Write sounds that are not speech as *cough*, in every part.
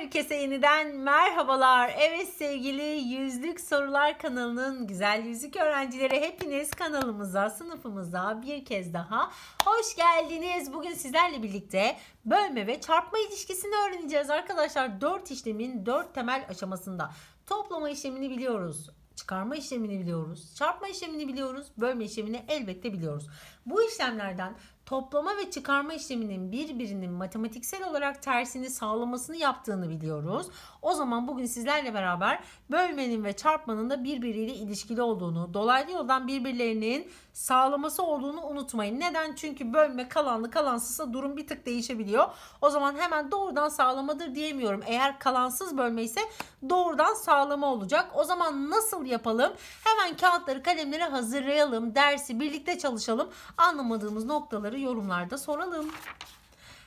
Herkese yeniden merhabalar. Evet sevgili Yüzlük Sorular kanalının güzel yüzük öğrencileri hepiniz kanalımıza, sınıfımıza bir kez daha hoş geldiniz. Bugün sizlerle birlikte bölme ve çarpma ilişkisini öğreneceğiz arkadaşlar. 4 işlemin 4 temel aşamasında toplama işlemini biliyoruz çıkarma işlemini biliyoruz, çarpma işlemini biliyoruz, bölme işlemini elbette biliyoruz. Bu işlemlerden toplama ve çıkarma işleminin birbirinin matematiksel olarak tersini sağlamasını yaptığını biliyoruz. O zaman bugün sizlerle beraber bölmenin ve çarpmanın da birbiriyle ilişkili olduğunu, dolaylı yoldan birbirlerinin sağlaması olduğunu unutmayın. Neden? Çünkü bölme kalanlı kalansızsa durum bir tık değişebiliyor. O zaman hemen doğrudan sağlamadır diyemiyorum. Eğer kalansız bölme ise doğrudan sağlama olacak. O zaman nasıl yapalım? Hemen kağıtları kalemleri hazırlayalım. Dersi birlikte çalışalım. Anlamadığımız noktaları yorumlarda soralım.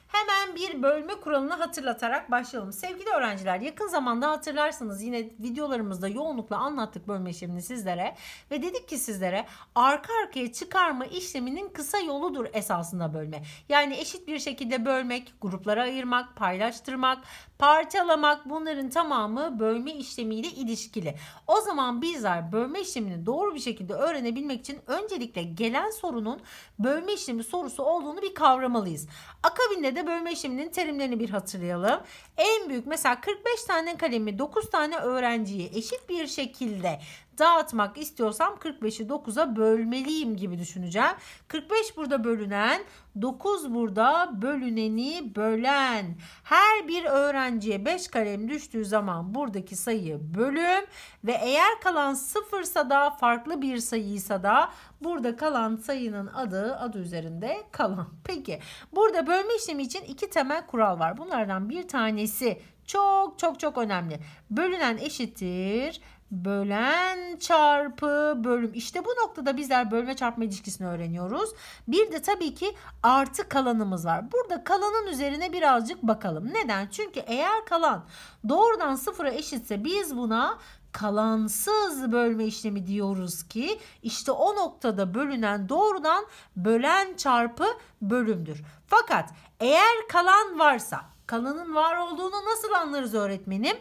Hemen bir bölme kuralını hatırlatarak başlayalım. Sevgili öğrenciler yakın zamanda hatırlarsınız yine videolarımızda yoğunlukla anlattık bölme işlemini sizlere ve dedik ki sizlere arka arkaya çıkarma işleminin kısa yoludur esasında bölme. Yani eşit bir şekilde bölmek, gruplara ayırmak, paylaştırmak, parçalamak bunların tamamı bölme işlemiyle ilişkili. O zaman bizler bölme işlemini doğru bir şekilde öğrenebilmek için öncelikle gelen sorunun bölme işlemi sorusu olduğunu bir kavramalıyız. Akabinde de bölme işleminin terimlerini bir hatırlayalım. En büyük mesela 45 tane kalemi 9 tane öğrenciye eşit bir şekilde dağıtmak istiyorsam 45'i 9'a bölmeliyim gibi düşüneceğim. 45 burada bölünen, 9 burada bölüneni bölen. Her bir öğrenciye 5 kalem düştüğü zaman buradaki sayı bölüm ve eğer kalan sıfırsa da farklı bir sayıysa da burada kalan sayının adı adı üzerinde kalan. *laughs* Peki burada bölme işlemi için iki temel kural var. Bunlardan bir tanesi çok çok çok önemli. Bölünen eşittir bölen çarpı bölüm. İşte bu noktada bizler bölme çarpma ilişkisini öğreniyoruz. Bir de tabii ki artı kalanımız var. Burada kalanın üzerine birazcık bakalım. Neden? Çünkü eğer kalan doğrudan sıfıra eşitse biz buna kalansız bölme işlemi diyoruz ki işte o noktada bölünen doğrudan bölen çarpı bölümdür. Fakat eğer kalan varsa kalanın var olduğunu nasıl anlarız öğretmenim?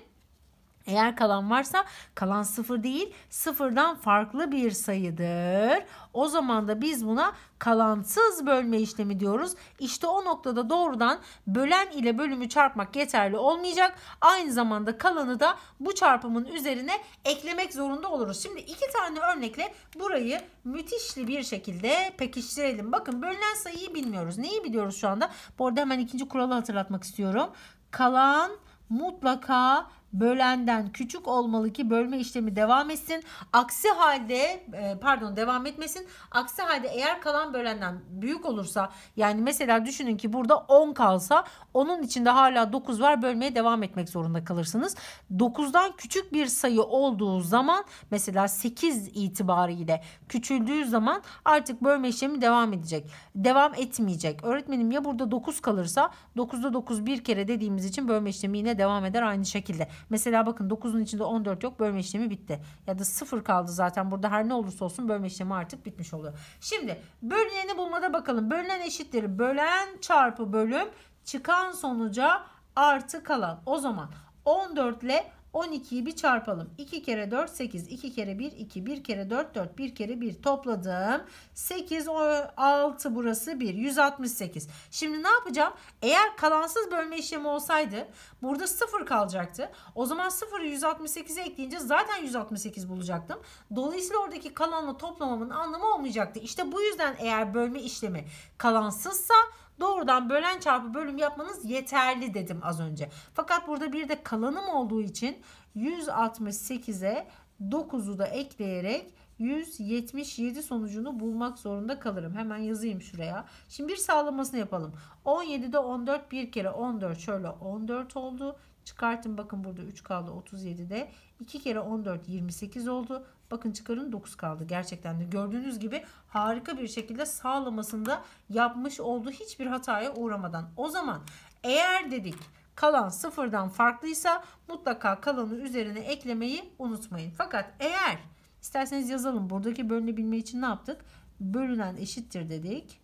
Eğer kalan varsa kalan sıfır değil sıfırdan farklı bir sayıdır. O zaman da biz buna kalansız bölme işlemi diyoruz. İşte o noktada doğrudan bölen ile bölümü çarpmak yeterli olmayacak. Aynı zamanda kalanı da bu çarpımın üzerine eklemek zorunda oluruz. Şimdi iki tane örnekle burayı müthişli bir şekilde pekiştirelim. Bakın bölünen sayıyı bilmiyoruz. Neyi biliyoruz şu anda? Bu arada hemen ikinci kuralı hatırlatmak istiyorum. Kalan mutlaka bölenden küçük olmalı ki bölme işlemi devam etsin. Aksi halde e, pardon devam etmesin. Aksi halde eğer kalan bölenden büyük olursa yani mesela düşünün ki burada 10 kalsa onun içinde hala 9 var bölmeye devam etmek zorunda kalırsınız. 9'dan küçük bir sayı olduğu zaman mesela 8 itibariyle küçüldüğü zaman artık bölme işlemi devam edecek. Devam etmeyecek. Öğretmenim ya burada 9 kalırsa 9'da 9 bir kere dediğimiz için bölme işlemi yine devam eder aynı şekilde. Mesela bakın 9'un içinde 14 yok bölme işlemi bitti. Ya da 0 kaldı zaten burada her ne olursa olsun bölme işlemi artık bitmiş oluyor. Şimdi bölüneni bulmada bakalım. Bölünen eşittir. Bölen çarpı bölüm çıkan sonuca artı kalan. O zaman 14 ile 12'yi bir çarpalım. 2 kere 4 8, 2 kere 1 2, 1 kere 4 4, 1 kere 1 topladım. 8 6 burası 1, 168. Şimdi ne yapacağım? Eğer kalansız bölme işlemi olsaydı burada 0 kalacaktı. O zaman 0'ı 168'e ekleyince zaten 168 bulacaktım. Dolayısıyla oradaki kalanla toplamamın anlamı olmayacaktı. İşte bu yüzden eğer bölme işlemi kalansızsa Doğrudan bölen çarpı bölüm yapmanız yeterli dedim az önce. Fakat burada bir de kalanım olduğu için 168'e 9'u da ekleyerek 177 sonucunu bulmak zorunda kalırım. Hemen yazayım şuraya. Şimdi bir sağlamasını yapalım. 17'de 14 bir kere 14 şöyle 14 oldu. Çıkartın bakın burada 3 kaldı 37'de. 2 kere 14 28 oldu. Bakın çıkarın 9 kaldı. Gerçekten de gördüğünüz gibi harika bir şekilde sağlamasında yapmış olduğu hiçbir hataya uğramadan. O zaman eğer dedik kalan sıfırdan farklıysa mutlaka kalanı üzerine eklemeyi unutmayın. Fakat eğer isterseniz yazalım buradaki bölünebilme için ne yaptık? Bölünen eşittir dedik.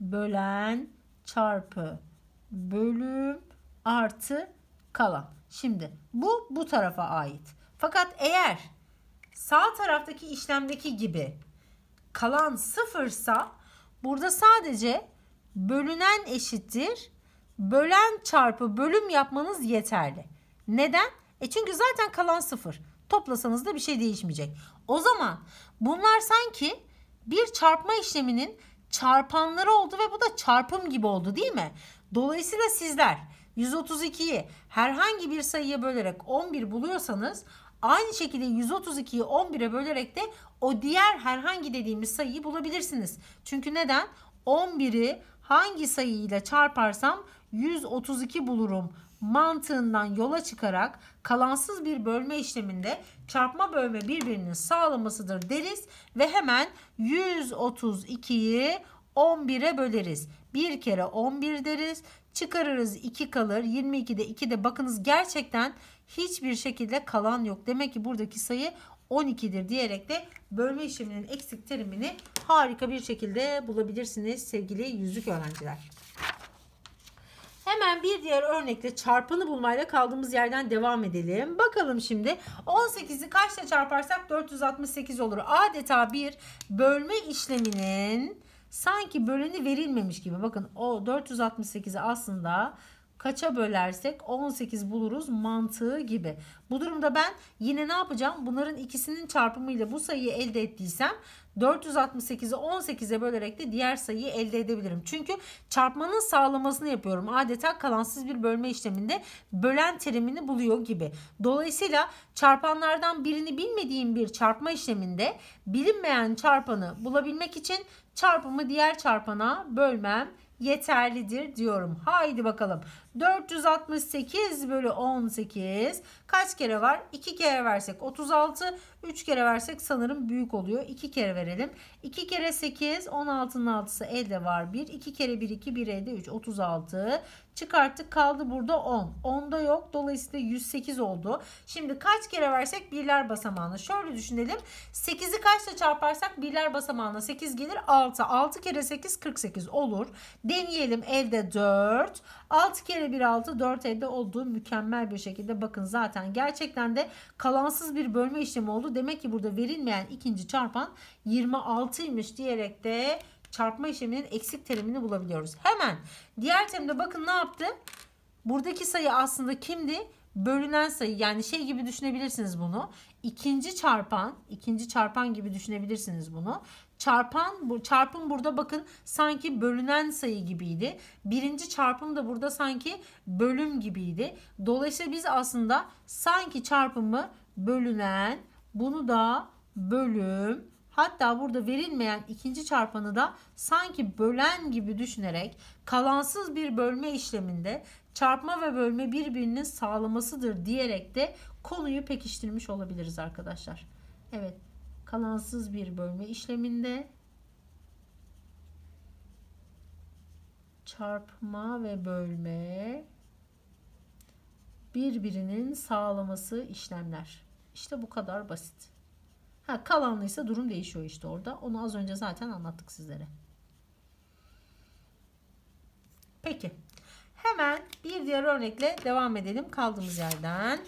Bölen çarpı bölüm artı kalan. Şimdi bu bu tarafa ait. Fakat eğer sağ taraftaki işlemdeki gibi kalan sıfırsa burada sadece bölünen eşittir. Bölen çarpı bölüm yapmanız yeterli. Neden? E çünkü zaten kalan sıfır. Toplasanız da bir şey değişmeyecek. O zaman bunlar sanki bir çarpma işleminin çarpanları oldu ve bu da çarpım gibi oldu değil mi? Dolayısıyla sizler 132'yi herhangi bir sayıya bölerek 11 buluyorsanız Aynı şekilde 132'yi 11'e bölerek de o diğer herhangi dediğimiz sayıyı bulabilirsiniz. Çünkü neden? 11'i hangi sayıyla çarparsam 132 bulurum mantığından yola çıkarak kalansız bir bölme işleminde çarpma bölme birbirinin sağlamasıdır deriz ve hemen 132'yi 11'e böleriz. Bir kere 11 deriz. Çıkarırız 2 kalır. 22'de 2 de bakınız gerçekten hiçbir şekilde kalan yok. Demek ki buradaki sayı 12'dir diyerek de bölme işleminin eksik terimini harika bir şekilde bulabilirsiniz sevgili yüzük öğrenciler. Hemen bir diğer örnekle çarpanı bulmayla kaldığımız yerden devam edelim. Bakalım şimdi 18'i kaçla çarparsak 468 olur. Adeta bir bölme işleminin sanki böleni verilmemiş gibi. Bakın o 468'i aslında kaça bölersek 18 buluruz mantığı gibi. Bu durumda ben yine ne yapacağım? Bunların ikisinin çarpımıyla bu sayıyı elde ettiysem 468'i 18'e bölerek de diğer sayıyı elde edebilirim. Çünkü çarpmanın sağlamasını yapıyorum. Adeta kalansız bir bölme işleminde bölen terimini buluyor gibi. Dolayısıyla çarpanlardan birini bilmediğim bir çarpma işleminde bilinmeyen çarpanı bulabilmek için çarpımı diğer çarpana bölmem yeterlidir diyorum. Haydi bakalım. 468 bölü 18 kaç kere var? 2 kere versek 36, 3 kere versek sanırım büyük oluyor. 2 kere verelim. 2 kere 8, 16'nın 6'sı elde var 1. 2 kere 1, 2, 1 elde 3, 36. Çıkarttık kaldı burada 10. 10 da yok. Dolayısıyla 108 oldu. Şimdi kaç kere versek birler basamağına. Şöyle düşünelim. 8'i kaçla çarparsak birler basamağına 8 gelir 6. 6 kere 8 48 olur. Deneyelim elde 4. 6 kere 1 6 4 elde oldu. mükemmel bir şekilde bakın zaten gerçekten de kalansız bir bölme işlemi oldu. Demek ki burada verilmeyen ikinci çarpan 26'ymış diyerek de çarpma işleminin eksik terimini bulabiliyoruz. Hemen diğer terimde bakın ne yaptı? Buradaki sayı aslında kimdi? Bölünen sayı yani şey gibi düşünebilirsiniz bunu. İkinci çarpan, ikinci çarpan gibi düşünebilirsiniz bunu. Çarpan, bu çarpım burada bakın sanki bölünen sayı gibiydi. Birinci çarpım da burada sanki bölüm gibiydi. Dolayısıyla biz aslında sanki çarpımı bölünen, bunu da bölüm, Hatta burada verilmeyen ikinci çarpanı da sanki bölen gibi düşünerek kalansız bir bölme işleminde çarpma ve bölme birbirinin sağlamasıdır diyerek de konuyu pekiştirmiş olabiliriz arkadaşlar. Evet kalansız bir bölme işleminde çarpma ve bölme birbirinin sağlaması işlemler. İşte bu kadar basit. Ha, kalanlıysa durum değişiyor işte orada. Onu az önce zaten anlattık sizlere. Peki. Hemen bir diğer örnekle devam edelim kaldığımız yerden.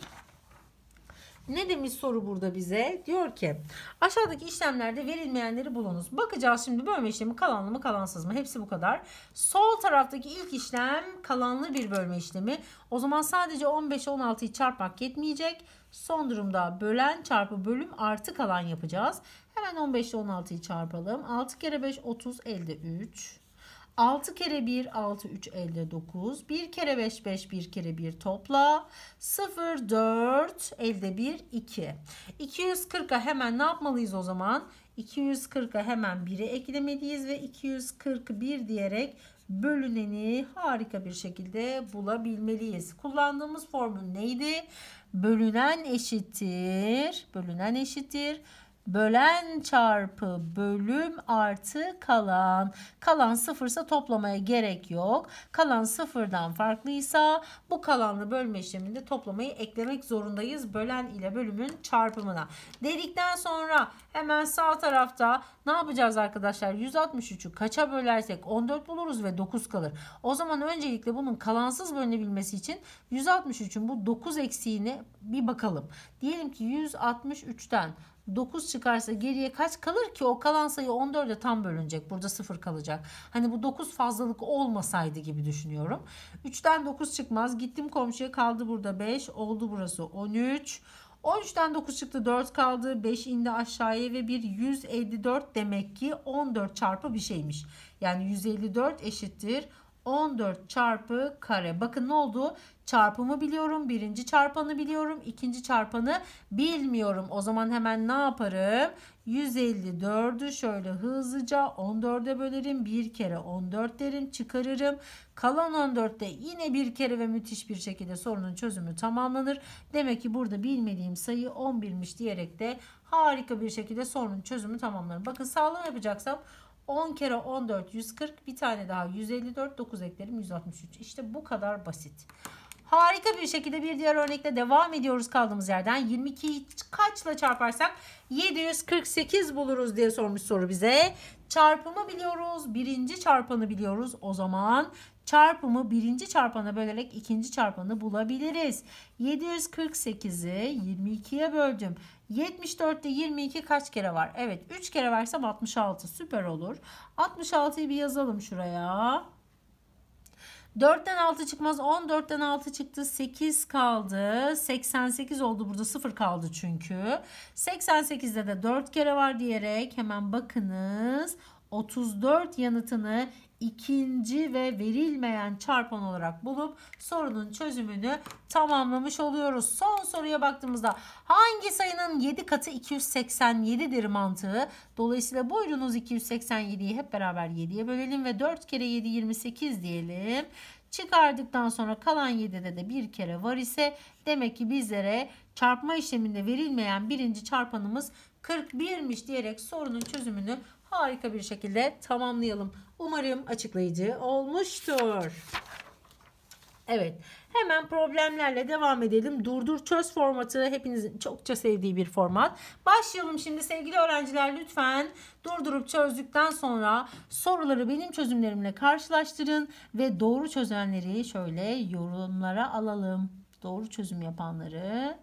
Ne demiş soru burada bize? Diyor ki aşağıdaki işlemlerde verilmeyenleri bulunuz. Bakacağız şimdi bölme işlemi kalanlı mı kalansız mı? Hepsi bu kadar. Sol taraftaki ilk işlem kalanlı bir bölme işlemi. O zaman sadece 15-16'yı çarpmak yetmeyecek. Son durumda bölen çarpı bölüm artı kalan yapacağız. Hemen 15 ile 16'yı çarpalım. 6 kere 5 30 elde 3. 6 kere 1 6 3 elde 9. 1 kere 5 5 1 kere 1 topla. 0 4 elde 1 2. 240'a hemen ne yapmalıyız o zaman? 240'a hemen 1'i eklemeliyiz ve 241 diyerek bölüneni harika bir şekilde bulabilmeliyiz. Kullandığımız formül neydi? Bölünen eşittir. Bölünen eşittir. Bölen çarpı bölüm artı kalan. Kalan sıfırsa toplamaya gerek yok. Kalan sıfırdan farklıysa bu kalanla bölme işleminde toplamayı eklemek zorundayız. Bölen ile bölümün çarpımına. Dedikten sonra hemen sağ tarafta ne yapacağız arkadaşlar? 163'ü kaça bölersek 14 buluruz ve 9 kalır. O zaman öncelikle bunun kalansız bölünebilmesi için 163'ün bu 9 eksiğini bir bakalım. Diyelim ki 163'ten 9 çıkarsa geriye kaç kalır ki o kalan sayı 14'e tam bölünecek. Burada 0 kalacak. Hani bu 9 fazlalık olmasaydı gibi düşünüyorum. 3'ten 9 çıkmaz. Gittim komşuya kaldı burada 5. Oldu burası 13. 13'ten 9 çıktı 4 kaldı 5 indi aşağıya ve bir 154 demek ki 14 çarpı bir şeymiş. Yani 154 eşittir 14 çarpı kare. Bakın ne oldu? Çarpımı biliyorum. Birinci çarpanı biliyorum. ikinci çarpanı bilmiyorum. O zaman hemen ne yaparım? 154'ü şöyle hızlıca 14'e bölerim. Bir kere 14 derim. Çıkarırım. Kalan 14'te yine bir kere ve müthiş bir şekilde sorunun çözümü tamamlanır. Demek ki burada bilmediğim sayı 11'miş diyerek de harika bir şekilde sorunun çözümü tamamlanır. Bakın sağlam yapacaksam 10 kere 14 140 bir tane daha 154 9 eklerim 163 işte bu kadar basit. Harika bir şekilde bir diğer örnekle devam ediyoruz kaldığımız yerden. 22 kaçla çarparsak 748 buluruz diye sormuş soru bize. Çarpımı biliyoruz. Birinci çarpanı biliyoruz. O zaman çarpımı birinci çarpana bölerek ikinci çarpanı bulabiliriz. 748'i 22'ye böldüm. 74'te 22 kaç kere var? Evet 3 kere versem 66 süper olur. 66'yı bir yazalım şuraya. 4'ten 6 çıkmaz. 14'ten 6 çıktı. 8 kaldı. 88 oldu. Burada 0 kaldı çünkü. 88'de de 4 kere var diyerek hemen bakınız. 34 yanıtını ikinci ve verilmeyen çarpan olarak bulup sorunun çözümünü tamamlamış oluyoruz. Son soruya baktığımızda hangi sayının 7 katı 287'dir mantığı. Dolayısıyla buyurunuz 287'yi hep beraber 7'ye bölelim ve 4 kere 7 28 diyelim. Çıkardıktan sonra kalan 7'de de bir kere var ise demek ki bizlere çarpma işleminde verilmeyen birinci çarpanımız 41'miş diyerek sorunun çözümünü harika bir şekilde tamamlayalım. Umarım açıklayıcı olmuştur. Evet hemen problemlerle devam edelim. Durdur çöz formatı hepinizin çokça sevdiği bir format. Başlayalım şimdi sevgili öğrenciler lütfen durdurup çözdükten sonra soruları benim çözümlerimle karşılaştırın ve doğru çözenleri şöyle yorumlara alalım. Doğru çözüm yapanları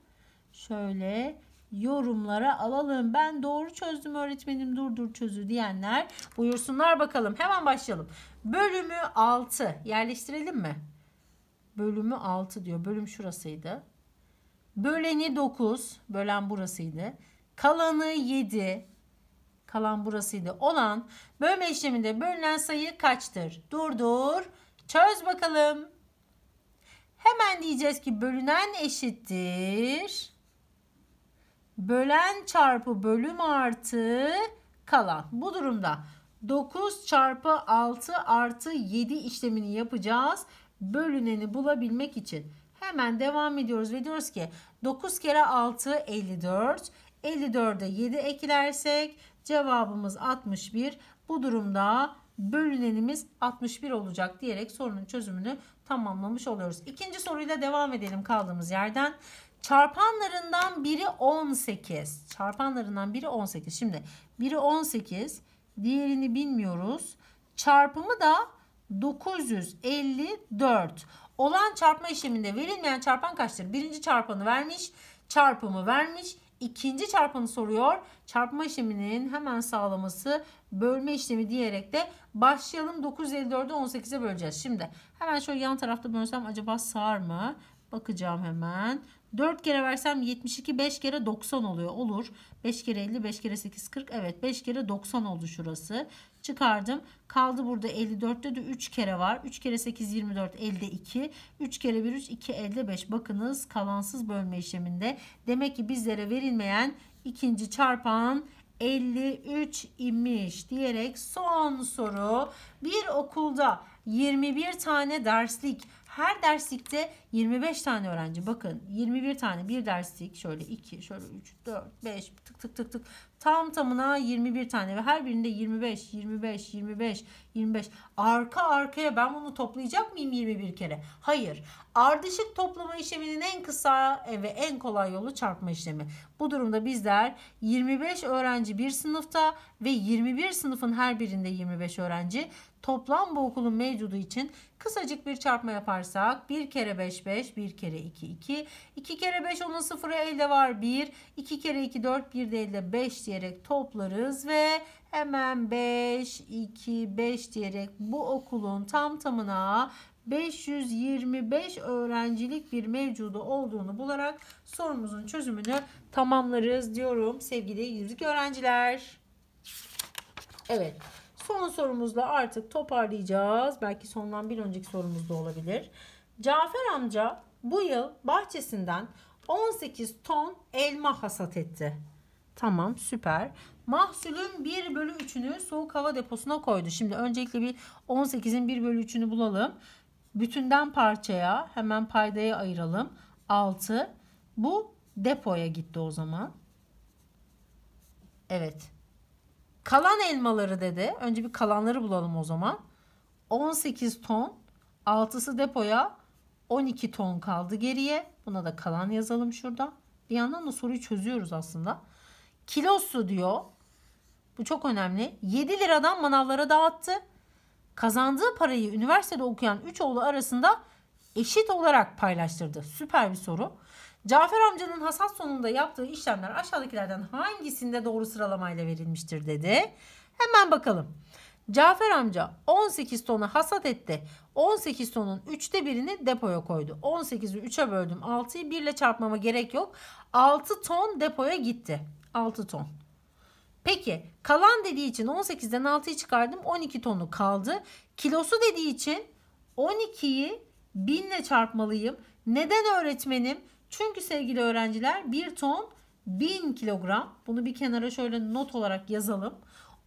şöyle yorumlara alalım. Ben doğru çözdüm öğretmenim durdur çözü diyenler buyursunlar bakalım. Hemen başlayalım. Bölümü 6 yerleştirelim mi? Bölümü 6 diyor. Bölüm şurasıydı. Böleni 9. Bölen burasıydı. Kalanı 7. Kalan burasıydı. Olan bölme işleminde bölünen sayı kaçtır? Durdur. Çöz bakalım. Hemen diyeceğiz ki bölünen eşittir bölen çarpı bölüm artı kalan. Bu durumda 9 çarpı 6 artı 7 işlemini yapacağız. Bölüneni bulabilmek için. Hemen devam ediyoruz ve diyoruz ki 9 kere 6 54. 54'e 7 eklersek cevabımız 61. Bu durumda bölünenimiz 61 olacak diyerek sorunun çözümünü tamamlamış oluyoruz. İkinci soruyla devam edelim kaldığımız yerden. Çarpanlarından biri 18. Çarpanlarından biri 18. Şimdi biri 18. Diğerini bilmiyoruz. Çarpımı da 954. Olan çarpma işleminde verilmeyen çarpan kaçtır? Birinci çarpanı vermiş. Çarpımı vermiş. ikinci çarpanı soruyor. Çarpma işleminin hemen sağlaması bölme işlemi diyerek de başlayalım. 954'ü 18'e böleceğiz. Şimdi hemen şöyle yan tarafta bölsem acaba sağır mı? Bakacağım hemen. 4 kere versem 72 5 kere 90 oluyor. Olur. 5 kere 50 5 kere 8 40. Evet 5 kere 90 oldu şurası. Çıkardım. Kaldı burada 54'te de 3 kere var. 3 kere 8 24 elde 2. 3 kere 1 3 2 elde 5. Bakınız kalansız bölme işleminde. Demek ki bizlere verilmeyen ikinci çarpan 53 imiş diyerek son soru. Bir okulda 21 tane derslik her derslikte 25 tane öğrenci. Bakın 21 tane bir derslik şöyle 2 şöyle 3 4 5 tık tık tık tık Tam tamına 21 tane ve her birinde 25, 25, 25, 25. Arka arkaya ben bunu toplayacak mıyım 21 kere? Hayır. Ardışık toplama işleminin en kısa e, ve en kolay yolu çarpma işlemi. Bu durumda bizler 25 öğrenci bir sınıfta ve 21 sınıfın her birinde 25 öğrenci toplam bu okulun mevcudu için kısacık bir çarpma yaparsak 1 kere 5 5 1 kere 2 2 2 kere 5 onun sıfırı elde var 1 2 kere 2 4 1 de elde 5 diyerek toplarız ve hemen 5, 2, 5 diyerek bu okulun tam tamına 525 öğrencilik bir mevcudu olduğunu bularak sorumuzun çözümünü tamamlarız diyorum sevgili yüzük öğrenciler. Evet son sorumuzla artık toparlayacağız. Belki sondan bir önceki sorumuz da olabilir. Cafer amca bu yıl bahçesinden 18 ton elma hasat etti. Tamam süper. Mahsulün 1 bölü 3'ünü soğuk hava deposuna koydu. Şimdi öncelikle bir 18'in 1 bölü 3'ünü bulalım. Bütünden parçaya hemen paydaya ayıralım. 6. Bu depoya gitti o zaman. Evet. Kalan elmaları dedi. Önce bir kalanları bulalım o zaman. 18 ton. 6'sı depoya 12 ton kaldı geriye. Buna da kalan yazalım şurada. Bir yandan da soruyu çözüyoruz aslında kilosu diyor. Bu çok önemli. 7 liradan manavlara dağıttı. Kazandığı parayı üniversitede okuyan 3 oğlu arasında eşit olarak paylaştırdı. Süper bir soru. Cafer amcanın hasat sonunda yaptığı işlemler aşağıdakilerden hangisinde doğru sıralamayla verilmiştir dedi. Hemen bakalım. Cafer amca 18 tonu hasat etti. 18 tonun 3'te birini depoya koydu. 18'i 3'e böldüm. 6'yı 1 ile çarpmama gerek yok. 6 ton depoya gitti. 6 ton. Peki kalan dediği için 18'den 6'yı çıkardım 12 tonu kaldı. Kilosu dediği için 12'yi 1000 ile çarpmalıyım. Neden öğretmenim? Çünkü sevgili öğrenciler 1 ton 1000 kilogram. Bunu bir kenara şöyle not olarak yazalım.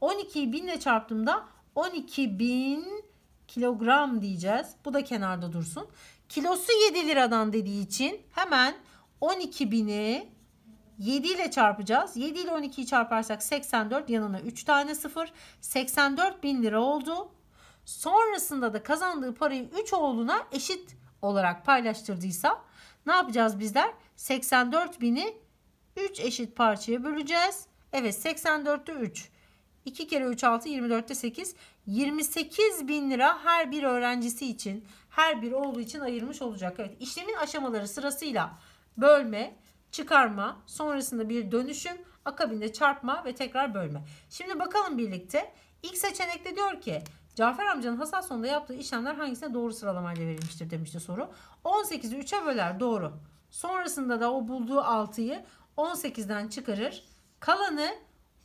12'yi 1000 ile çarptığımda 12.000 kilogram diyeceğiz. Bu da kenarda dursun. Kilosu 7 liradan dediği için hemen 12.000'i 7 ile çarpacağız. 7 ile 12'yi çarparsak 84 yanına 3 tane 0. 84 bin lira oldu. Sonrasında da kazandığı parayı 3 oğluna eşit olarak paylaştırdıysa ne yapacağız bizler? 84 bini 3 eşit parçaya böleceğiz. Evet 84'te 3. 2 kere 3 6 24'te 8. 28 bin lira her bir öğrencisi için her bir oğlu için ayırmış olacak. Evet işlemin aşamaları sırasıyla bölme, çıkarma, sonrasında bir dönüşüm, akabinde çarpma ve tekrar bölme. Şimdi bakalım birlikte. İlk seçenekte diyor ki Cafer amcanın hasat sonunda yaptığı işlemler hangisine doğru sıralamayla verilmiştir demişti soru. 18'i 3'e böler doğru. Sonrasında da o bulduğu 6'yı 18'den çıkarır. Kalanı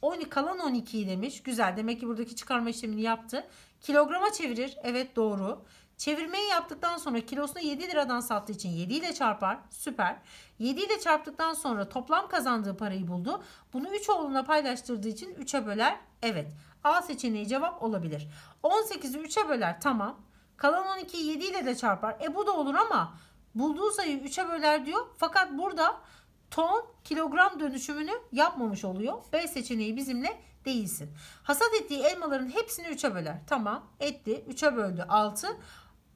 10, kalan 12'yi demiş. Güzel demek ki buradaki çıkarma işlemini yaptı. Kilograma çevirir. Evet doğru. Çevirmeyi yaptıktan sonra kilosunu 7 liradan sattığı için 7 ile çarpar. Süper. 7 ile çarptıktan sonra toplam kazandığı parayı buldu. Bunu 3 oğluna paylaştırdığı için 3'e böler. Evet. A seçeneği cevap olabilir. 18'i 3'e böler. Tamam. Kalan 12'yi 7 ile de çarpar. E bu da olur ama bulduğu sayıyı 3'e böler diyor. Fakat burada ton kilogram dönüşümünü yapmamış oluyor. B seçeneği bizimle değilsin. Hasat ettiği elmaların hepsini 3'e böler. Tamam etti 3'e böldü 6.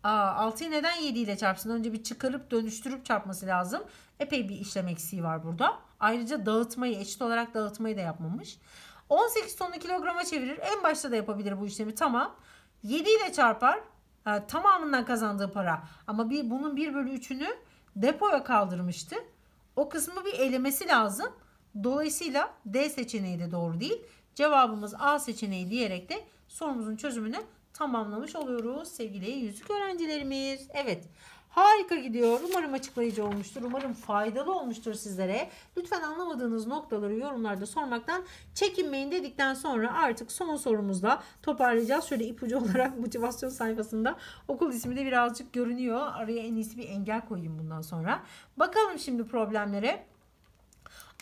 Aa, 6'yı neden 7 ile çarpsın? Önce bir çıkarıp dönüştürüp çarpması lazım. Epey bir işlem eksiği var burada. Ayrıca dağıtmayı eşit olarak dağıtmayı da yapmamış. 18 tonu kilograma çevirir. En başta da yapabilir bu işlemi. Tamam. 7 ile çarpar. E, tamamından kazandığı para. Ama bir, bunun 1 bölü 3'ünü depoya kaldırmıştı. O kısmı bir elemesi lazım. Dolayısıyla D seçeneği de doğru değil. Cevabımız A seçeneği diyerek de sorumuzun çözümünü tamamlamış oluyoruz sevgili yüzük öğrencilerimiz. Evet harika gidiyor. Umarım açıklayıcı olmuştur. Umarım faydalı olmuştur sizlere. Lütfen anlamadığınız noktaları yorumlarda sormaktan çekinmeyin dedikten sonra artık son sorumuzla toparlayacağız. Şöyle ipucu *laughs* olarak motivasyon sayfasında okul ismi de birazcık görünüyor. Araya en iyisi bir engel koyayım bundan sonra. Bakalım şimdi problemlere.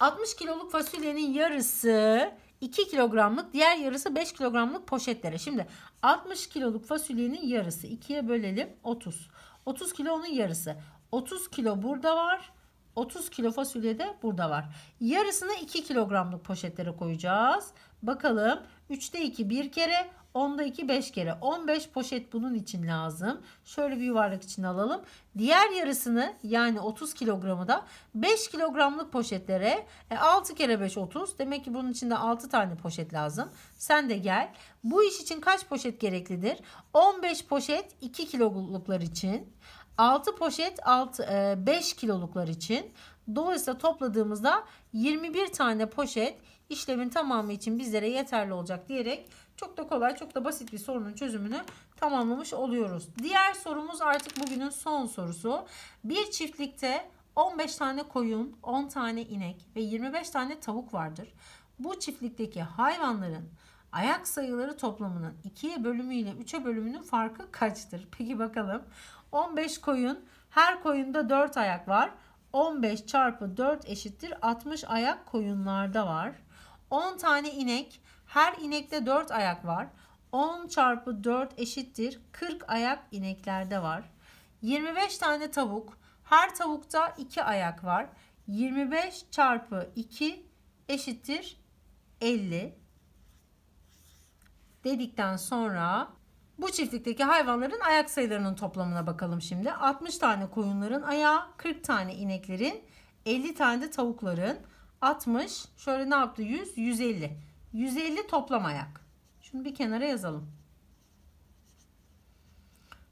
60 kiloluk fasulyenin yarısı 2 kilogramlık diğer yarısı 5 kilogramlık poşetlere. Şimdi 60 kiloluk fasulyenin yarısı 2'ye bölelim 30. 30 kilo onun yarısı. 30 kilo burada var. 30 kilo fasulye de burada var. Yarısını 2 kilogramlık poşetlere koyacağız. Bakalım 3'te 2 bir kere 10'da 2 5 kere. 15 poşet bunun için lazım. Şöyle bir yuvarlak için alalım. Diğer yarısını yani 30 kilogramı da 5 kilogramlık poşetlere 6 e, kere 5 30. Demek ki bunun için de 6 tane poşet lazım. Sen de gel. Bu iş için kaç poşet gereklidir? 15 poşet 2 kiloluklar için. 6 poşet 6, 5 e, kiloluklar için. Dolayısıyla topladığımızda 21 tane poşet işlemin tamamı için bizlere yeterli olacak diyerek çok da kolay çok da basit bir sorunun çözümünü tamamlamış oluyoruz. Diğer sorumuz artık bugünün son sorusu. Bir çiftlikte 15 tane koyun, 10 tane inek ve 25 tane tavuk vardır. Bu çiftlikteki hayvanların ayak sayıları toplamının 2'ye bölümüyle ile 3'e bölümünün farkı kaçtır? Peki bakalım. 15 koyun, her koyunda 4 ayak var. 15 çarpı 4 eşittir 60 ayak koyunlarda var. 10 tane inek. Her inekte 4 ayak var. 10 çarpı 4 eşittir 40 ayak ineklerde var. 25 tane tavuk. Her tavukta 2 ayak var. 25 çarpı 2 eşittir 50 dedikten sonra bu çiftlikteki hayvanların ayak sayılarının toplamına bakalım şimdi. 60 tane koyunların ayağı, 40 tane ineklerin, 50 tane de tavukların 60. Şöyle ne yaptı? 100, 150. 150 toplam ayak. Şunu bir kenara yazalım.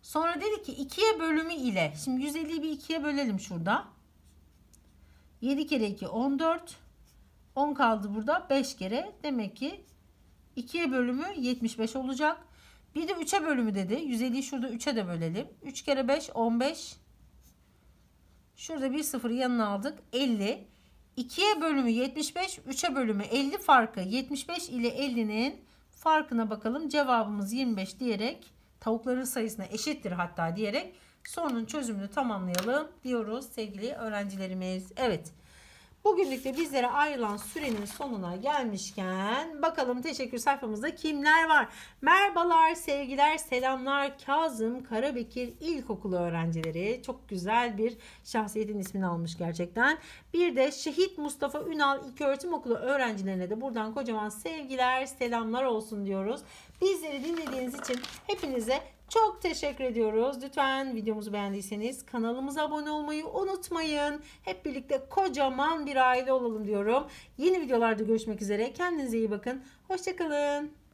Sonra dedi ki 2'ye bölümü ile. Şimdi 150'yi bir 2'ye bölelim şurada. 7 kere 2 14. 10 kaldı burada 5 kere. Demek ki 2'ye bölümü 75 olacak. Bir de 3'e bölümü dedi. 150'yi şurada 3'e de bölelim. 3 kere 5 15. Şurada bir sıfır yanına aldık. 50. 2'ye bölümü 75, 3'e bölümü 50 farkı 75 ile 50'nin farkına bakalım. Cevabımız 25 diyerek tavukların sayısına eşittir hatta diyerek sorunun çözümünü tamamlayalım diyoruz sevgili öğrencilerimiz. Evet. Bugünlük bizlere ayrılan sürenin sonuna gelmişken bakalım teşekkür sayfamızda kimler var? Merhabalar, sevgiler, selamlar. Kazım Karabekir İlkokulu öğrencileri. Çok güzel bir şahsiyetin ismini almış gerçekten. Bir de Şehit Mustafa Ünal İlköğretim Okulu öğrencilerine de buradan kocaman sevgiler, selamlar olsun diyoruz. Bizleri dinlediğiniz için hepinize çok teşekkür ediyoruz. Lütfen videomuzu beğendiyseniz kanalımıza abone olmayı unutmayın. Hep birlikte kocaman bir aile olalım diyorum. Yeni videolarda görüşmek üzere. Kendinize iyi bakın. Hoşçakalın.